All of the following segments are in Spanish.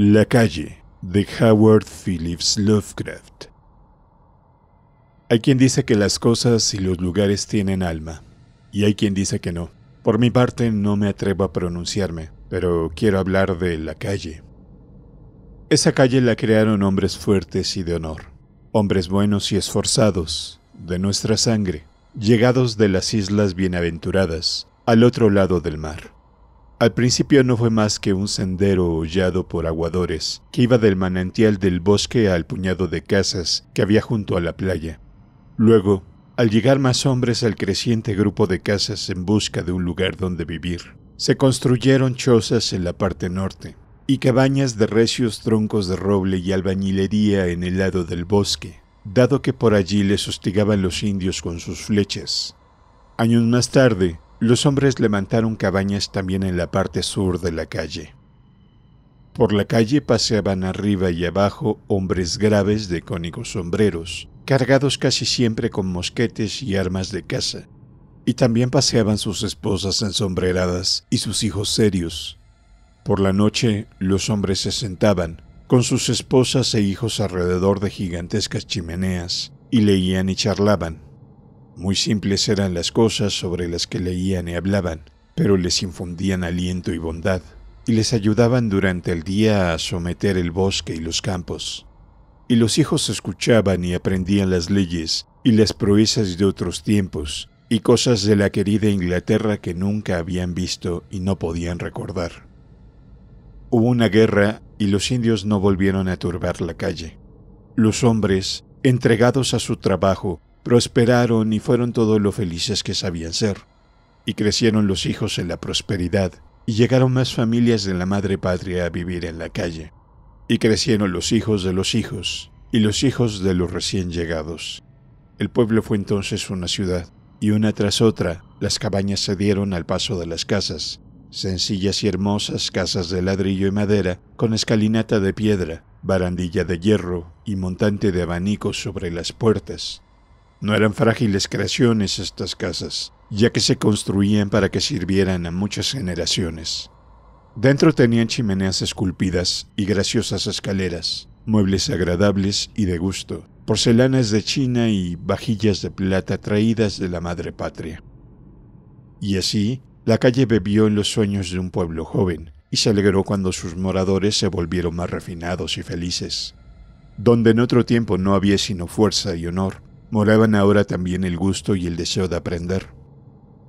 La calle de Howard Phillips Lovecraft. Hay quien dice que las cosas y los lugares tienen alma, y hay quien dice que no. Por mi parte no me atrevo a pronunciarme, pero quiero hablar de la calle. Esa calle la crearon hombres fuertes y de honor, hombres buenos y esforzados, de nuestra sangre, llegados de las Islas Bienaventuradas, al otro lado del mar. Al principio no fue más que un sendero hollado por aguadores, que iba del manantial del bosque al puñado de casas que había junto a la playa. Luego, al llegar más hombres al creciente grupo de casas en busca de un lugar donde vivir, se construyeron chozas en la parte norte y cabañas de recios troncos de roble y albañilería en el lado del bosque, dado que por allí les hostigaban los indios con sus flechas. Años más tarde, los hombres levantaron cabañas también en la parte sur de la calle. Por la calle paseaban arriba y abajo hombres graves de cónicos sombreros, cargados casi siempre con mosquetes y armas de caza, y también paseaban sus esposas ensombreradas y sus hijos serios. Por la noche los hombres se sentaban, con sus esposas e hijos alrededor de gigantescas chimeneas, y leían y charlaban. Muy simples eran las cosas sobre las que leían y hablaban, pero les infundían aliento y bondad, y les ayudaban durante el día a someter el bosque y los campos. Y los hijos escuchaban y aprendían las leyes y las proezas de otros tiempos, y cosas de la querida Inglaterra que nunca habían visto y no podían recordar. Hubo una guerra y los indios no volvieron a turbar la calle. Los hombres, entregados a su trabajo, prosperaron y fueron todos lo felices que sabían ser. Y crecieron los hijos en la prosperidad, y llegaron más familias de la madre patria a vivir en la calle. Y crecieron los hijos de los hijos, y los hijos de los recién llegados. El pueblo fue entonces una ciudad, y una tras otra las cabañas se dieron al paso de las casas, sencillas y hermosas casas de ladrillo y madera, con escalinata de piedra, barandilla de hierro y montante de abanicos sobre las puertas, no eran frágiles creaciones estas casas, ya que se construían para que sirvieran a muchas generaciones. Dentro tenían chimeneas esculpidas y graciosas escaleras, muebles agradables y de gusto, porcelanas de China y vajillas de plata traídas de la madre patria. Y así, la calle bebió en los sueños de un pueblo joven y se alegró cuando sus moradores se volvieron más refinados y felices. Donde en otro tiempo no había sino fuerza y honor, moraban ahora también el gusto y el deseo de aprender.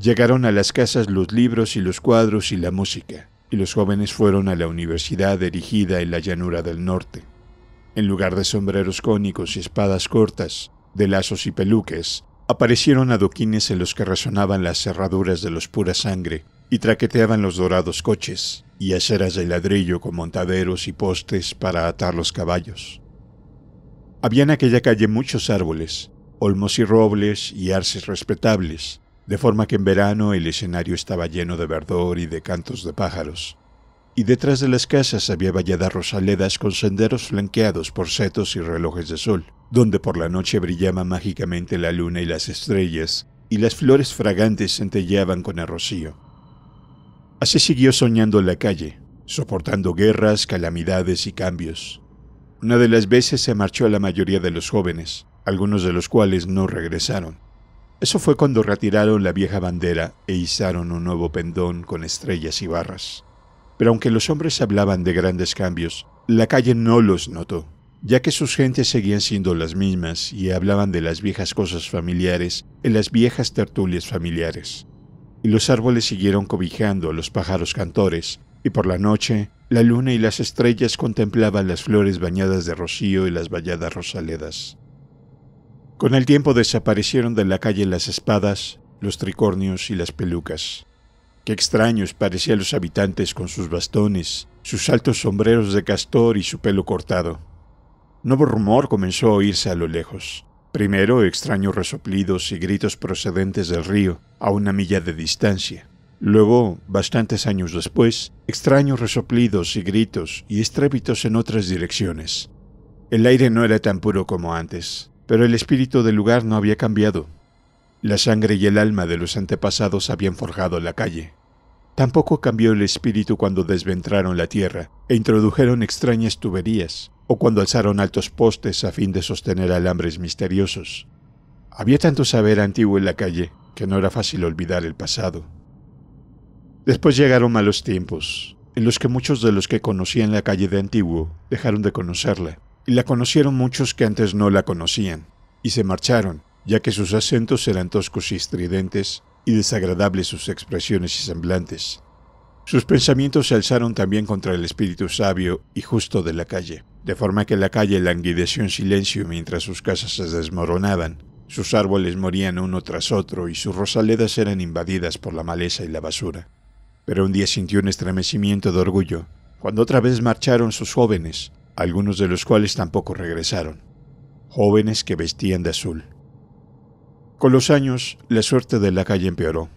Llegaron a las casas los libros y los cuadros y la música, y los jóvenes fueron a la universidad erigida en la llanura del norte. En lugar de sombreros cónicos y espadas cortas, de lazos y peluques, aparecieron adoquines en los que resonaban las cerraduras de los pura sangre y traqueteaban los dorados coches y aceras de ladrillo con montaderos y postes para atar los caballos. Había en aquella calle muchos árboles, olmos y robles y arces respetables, de forma que en verano el escenario estaba lleno de verdor y de cantos de pájaros. Y detrás de las casas había valladas rosaledas con senderos flanqueados por setos y relojes de sol, donde por la noche brillaba mágicamente la luna y las estrellas, y las flores fragantes centelleaban con el rocío. Así siguió soñando la calle, soportando guerras, calamidades y cambios. Una de las veces se marchó a la mayoría de los jóvenes, algunos de los cuales no regresaron. Eso fue cuando retiraron la vieja bandera e izaron un nuevo pendón con estrellas y barras. Pero aunque los hombres hablaban de grandes cambios, la calle no los notó, ya que sus gentes seguían siendo las mismas y hablaban de las viejas cosas familiares en las viejas tertulias familiares. Y los árboles siguieron cobijando a los pájaros cantores, y por la noche, la luna y las estrellas contemplaban las flores bañadas de rocío y las valladas rosaledas. Con el tiempo desaparecieron de la calle las espadas, los tricornios y las pelucas. Qué extraños parecían los habitantes con sus bastones, sus altos sombreros de castor y su pelo cortado. Nuevo rumor comenzó a oírse a lo lejos. Primero extraños resoplidos y gritos procedentes del río, a una milla de distancia. Luego, bastantes años después, extraños resoplidos y gritos y estrépitos en otras direcciones. El aire no era tan puro como antes pero el espíritu del lugar no había cambiado. La sangre y el alma de los antepasados habían forjado la calle. Tampoco cambió el espíritu cuando desventraron la tierra e introdujeron extrañas tuberías, o cuando alzaron altos postes a fin de sostener alambres misteriosos. Había tanto saber antiguo en la calle que no era fácil olvidar el pasado. Después llegaron malos tiempos, en los que muchos de los que conocían la calle de antiguo dejaron de conocerla, y la conocieron muchos que antes no la conocían, y se marcharon, ya que sus acentos eran toscos y estridentes, y desagradables sus expresiones y semblantes. Sus pensamientos se alzaron también contra el espíritu sabio y justo de la calle, de forma que la calle languideció en silencio mientras sus casas se desmoronaban, sus árboles morían uno tras otro y sus rosaledas eran invadidas por la maleza y la basura. Pero un día sintió un estremecimiento de orgullo, cuando otra vez marcharon sus jóvenes, algunos de los cuales tampoco regresaron, jóvenes que vestían de azul. Con los años, la suerte de la calle empeoró.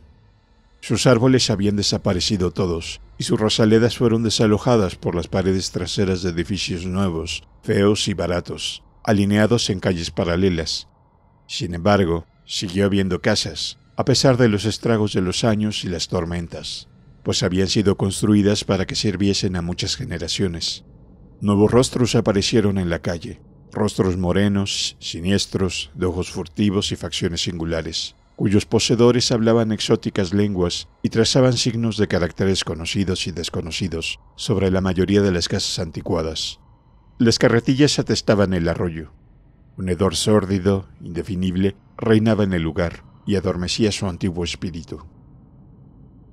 Sus árboles habían desaparecido todos, y sus rosaledas fueron desalojadas por las paredes traseras de edificios nuevos, feos y baratos, alineados en calles paralelas. Sin embargo, siguió habiendo casas, a pesar de los estragos de los años y las tormentas, pues habían sido construidas para que sirviesen a muchas generaciones. Nuevos rostros aparecieron en la calle, rostros morenos, siniestros, de ojos furtivos y facciones singulares, cuyos poseedores hablaban exóticas lenguas y trazaban signos de caracteres conocidos y desconocidos sobre la mayoría de las casas anticuadas. Las carretillas atestaban el arroyo. Un hedor sórdido, indefinible, reinaba en el lugar y adormecía su antiguo espíritu.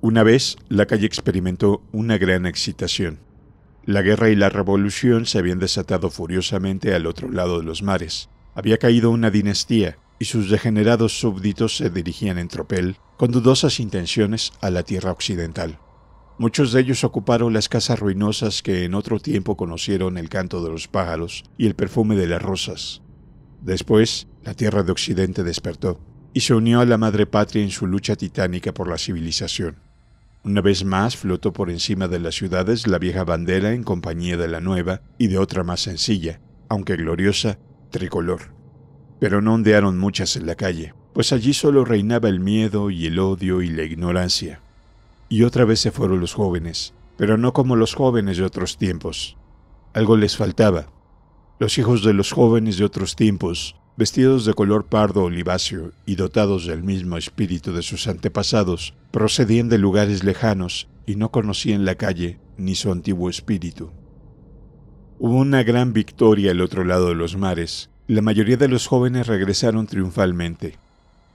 Una vez, la calle experimentó una gran excitación. La guerra y la revolución se habían desatado furiosamente al otro lado de los mares. Había caído una dinastía y sus degenerados súbditos se dirigían en tropel, con dudosas intenciones, a la tierra occidental. Muchos de ellos ocuparon las casas ruinosas que en otro tiempo conocieron el canto de los pájaros y el perfume de las rosas. Después, la tierra de Occidente despertó y se unió a la madre patria en su lucha titánica por la civilización. Una vez más flotó por encima de las ciudades la vieja bandera en compañía de la nueva y de otra más sencilla, aunque gloriosa, tricolor. Pero no ondearon muchas en la calle, pues allí solo reinaba el miedo y el odio y la ignorancia. Y otra vez se fueron los jóvenes, pero no como los jóvenes de otros tiempos. Algo les faltaba. Los hijos de los jóvenes de otros tiempos vestidos de color pardo oliváceo y dotados del mismo espíritu de sus antepasados, procedían de lugares lejanos y no conocían la calle ni su antiguo espíritu. Hubo una gran victoria al otro lado de los mares. La mayoría de los jóvenes regresaron triunfalmente.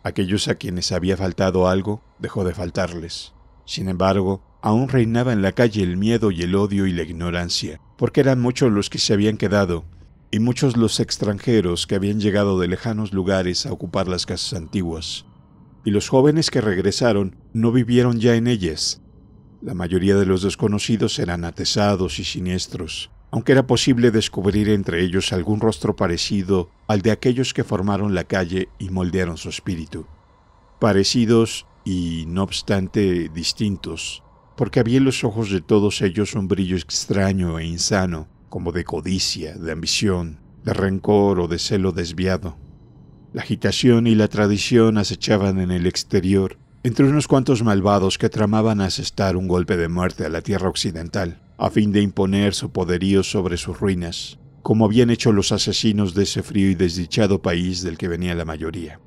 Aquellos a quienes había faltado algo dejó de faltarles. Sin embargo, aún reinaba en la calle el miedo y el odio y la ignorancia, porque eran muchos los que se habían quedado y muchos los extranjeros que habían llegado de lejanos lugares a ocupar las casas antiguas, y los jóvenes que regresaron no vivieron ya en ellas. La mayoría de los desconocidos eran atesados y siniestros, aunque era posible descubrir entre ellos algún rostro parecido al de aquellos que formaron la calle y moldearon su espíritu. Parecidos y, no obstante, distintos, porque había en los ojos de todos ellos un brillo extraño e insano, como de codicia, de ambición, de rencor o de celo desviado. La agitación y la tradición acechaban en el exterior, entre unos cuantos malvados que tramaban asestar un golpe de muerte a la tierra occidental, a fin de imponer su poderío sobre sus ruinas, como habían hecho los asesinos de ese frío y desdichado país del que venía la mayoría.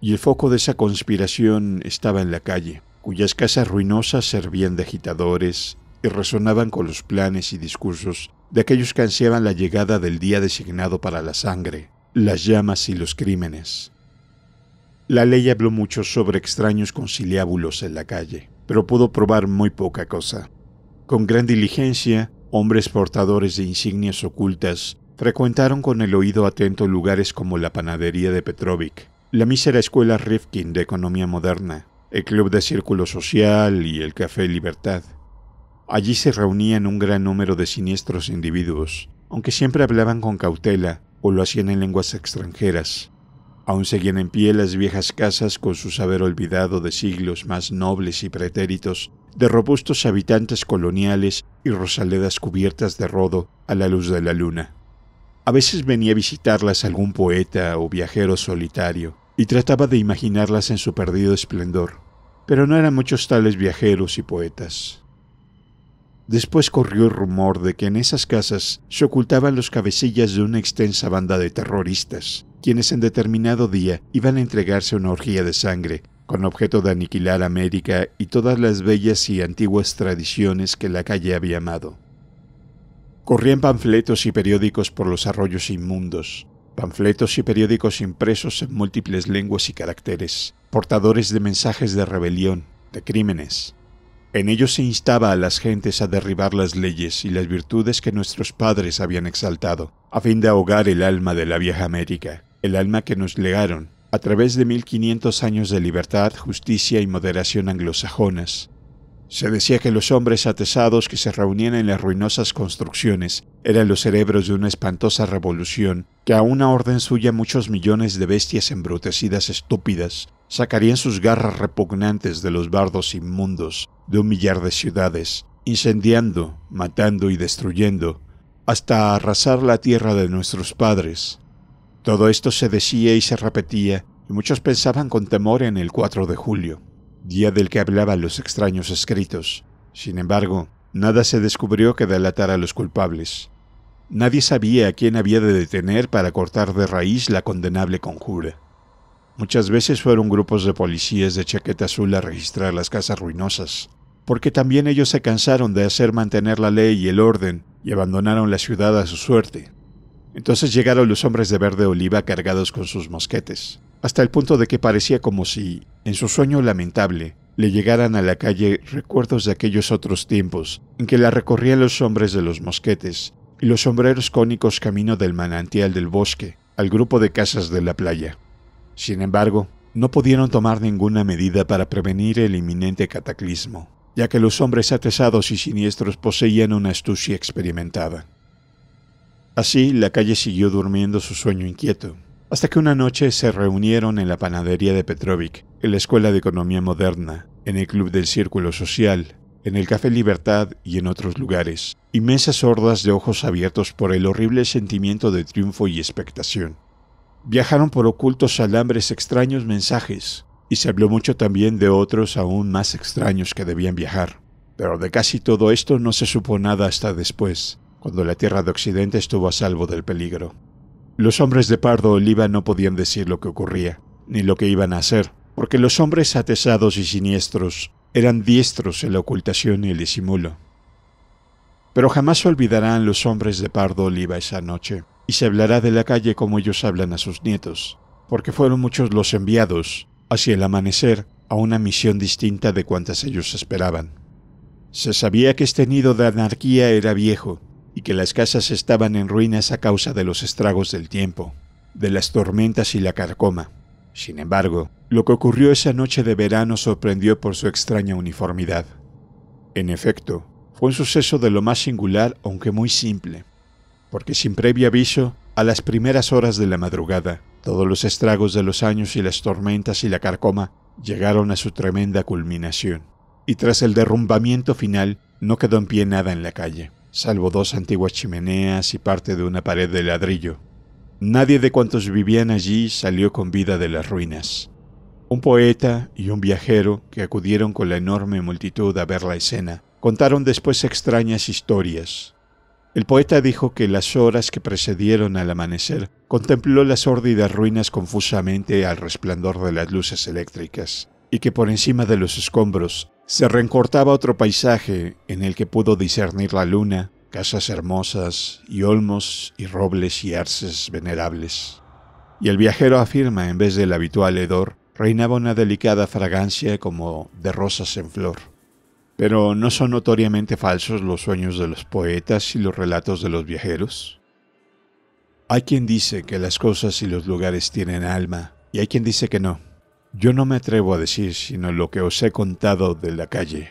Y el foco de esa conspiración estaba en la calle, cuyas casas ruinosas servían de agitadores resonaban con los planes y discursos de aquellos que ansiaban la llegada del día designado para la sangre, las llamas y los crímenes. La ley habló mucho sobre extraños conciliábulos en la calle, pero pudo probar muy poca cosa. Con gran diligencia, hombres portadores de insignias ocultas frecuentaron con el oído atento lugares como la panadería de Petrovic, la mísera escuela Rifkin de economía moderna, el club de círculo social y el café Libertad. Allí se reunían un gran número de siniestros individuos, aunque siempre hablaban con cautela o lo hacían en lenguas extranjeras. Aún seguían en pie las viejas casas con su saber olvidado de siglos más nobles y pretéritos, de robustos habitantes coloniales y rosaledas cubiertas de rodo a la luz de la luna. A veces venía a visitarlas algún poeta o viajero solitario, y trataba de imaginarlas en su perdido esplendor, pero no eran muchos tales viajeros y poetas. Después corrió el rumor de que en esas casas se ocultaban los cabecillas de una extensa banda de terroristas, quienes en determinado día iban a entregarse a una orgía de sangre, con objeto de aniquilar América y todas las bellas y antiguas tradiciones que la calle había amado. Corrían panfletos y periódicos por los arroyos inmundos, panfletos y periódicos impresos en múltiples lenguas y caracteres, portadores de mensajes de rebelión, de crímenes, en ellos se instaba a las gentes a derribar las leyes y las virtudes que nuestros padres habían exaltado, a fin de ahogar el alma de la vieja América, el alma que nos legaron, a través de 1500 años de libertad, justicia y moderación anglosajonas. Se decía que los hombres atesados que se reunían en las ruinosas construcciones eran los cerebros de una espantosa revolución que a una orden suya muchos millones de bestias embrutecidas estúpidas Sacarían sus garras repugnantes de los bardos inmundos de un millar de ciudades, incendiando, matando y destruyendo, hasta arrasar la tierra de nuestros padres. Todo esto se decía y se repetía, y muchos pensaban con temor en el 4 de julio, día del que hablaban los extraños escritos. Sin embargo, nada se descubrió que delatara a los culpables. Nadie sabía a quién había de detener para cortar de raíz la condenable conjura. Muchas veces fueron grupos de policías de chaqueta azul a registrar las casas ruinosas, porque también ellos se cansaron de hacer mantener la ley y el orden y abandonaron la ciudad a su suerte. Entonces llegaron los hombres de verde oliva cargados con sus mosquetes, hasta el punto de que parecía como si, en su sueño lamentable, le llegaran a la calle recuerdos de aquellos otros tiempos en que la recorrían los hombres de los mosquetes y los sombreros cónicos camino del manantial del bosque al grupo de casas de la playa. Sin embargo, no pudieron tomar ninguna medida para prevenir el inminente cataclismo, ya que los hombres atesados y siniestros poseían una astucia experimentada. Así, la calle siguió durmiendo su sueño inquieto, hasta que una noche se reunieron en la panadería de Petrovic, en la Escuela de Economía Moderna, en el Club del Círculo Social, en el Café Libertad y en otros lugares, inmensas hordas de ojos abiertos por el horrible sentimiento de triunfo y expectación. Viajaron por ocultos alambres extraños mensajes, y se habló mucho también de otros aún más extraños que debían viajar. Pero de casi todo esto no se supo nada hasta después, cuando la tierra de Occidente estuvo a salvo del peligro. Los hombres de Pardo Oliva no podían decir lo que ocurría, ni lo que iban a hacer, porque los hombres atesados y siniestros eran diestros en la ocultación y el disimulo. Pero jamás olvidarán los hombres de Pardo Oliva esa noche y se hablará de la calle como ellos hablan a sus nietos, porque fueron muchos los enviados, hacia el amanecer, a una misión distinta de cuantas ellos esperaban. Se sabía que este nido de anarquía era viejo, y que las casas estaban en ruinas a causa de los estragos del tiempo, de las tormentas y la carcoma. Sin embargo, lo que ocurrió esa noche de verano sorprendió por su extraña uniformidad. En efecto, fue un suceso de lo más singular aunque muy simple, porque sin previo aviso, a las primeras horas de la madrugada, todos los estragos de los años y las tormentas y la carcoma llegaron a su tremenda culminación, y tras el derrumbamiento final no quedó en pie nada en la calle, salvo dos antiguas chimeneas y parte de una pared de ladrillo. Nadie de cuantos vivían allí salió con vida de las ruinas. Un poeta y un viajero que acudieron con la enorme multitud a ver la escena contaron después extrañas historias, el poeta dijo que las horas que precedieron al amanecer contempló las sórdidas ruinas confusamente al resplandor de las luces eléctricas, y que por encima de los escombros se reencortaba otro paisaje en el que pudo discernir la luna, casas hermosas y olmos y robles y arces venerables. Y el viajero afirma, en vez del habitual hedor, reinaba una delicada fragancia como de rosas en flor. Pero ¿no son notoriamente falsos los sueños de los poetas y los relatos de los viajeros? Hay quien dice que las cosas y los lugares tienen alma, y hay quien dice que no. Yo no me atrevo a decir sino lo que os he contado de la calle.